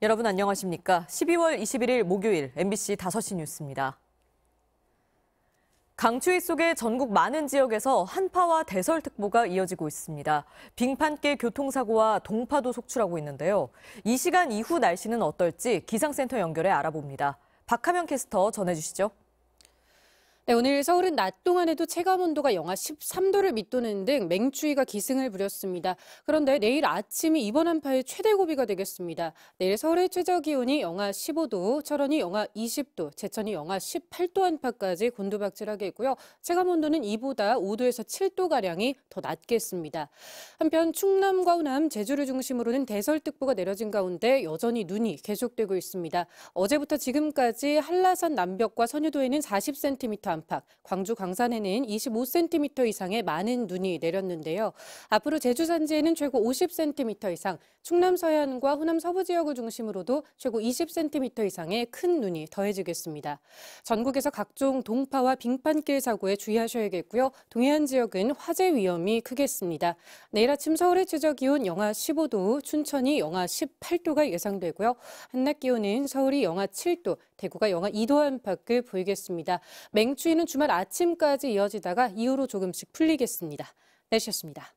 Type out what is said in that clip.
여러분 안녕하십니까? 12월 21일 목요일 MBC 5시 뉴스입니다. 강추위 속에 전국 많은 지역에서 한파와 대설특보가 이어지고 있습니다. 빙판길 교통사고와 동파도 속출하고 있는데요. 이 시간 이후 날씨는 어떨지 기상센터 연결해 알아봅니다. 박하명 캐스터 전해주시죠. 네, 오늘 서울은 낮 동안에도 체감 온도가 영하 13도를 밑도는 등 맹추위가 기승을 부렸습니다. 그런데 내일 아침이 이번 한파의 최대 고비가 되겠습니다. 내일 서울의 최저 기온이 영하 15도, 철원이 영하 20도, 제천이 영하 18도 안팎까지 곤두박질하겠고요. 체감 온도는 이보다 5도에서 7도가량이 더 낮겠습니다. 한편 충남과 호남, 제주를 중심으로는 대설특보가 내려진 가운데 여전히 눈이 계속되고 있습니다. 어제부터 지금까지 한라산 남벽과 선유도에는 40cm 안팎, 광주 광산에는 25cm 이상의 많은 눈이 내렸는데요. 앞으로 제주 산지에는 최고 50cm 이상, 충남 서해안과 호남 서부 지역을 중심으로도 최고 20cm 이상의 큰 눈이 더해지겠습니다. 전국에서 각종 동파와 빙판길 사고에 주의하셔야겠고요. 동해안 지역은 화재 위험이 크겠습니다. 내일 아침 서울의 최저 기온 영하 15도, 춘천이 영하 18도가 예상되고요. 한낮 기온은 서울이 영하 7도, 대구가 영하 2도 안팎을 보이겠습니다. 맹추위는 주말 아침까지 이어지다가 이후로 조금씩 풀리겠습니다. 내셨습니다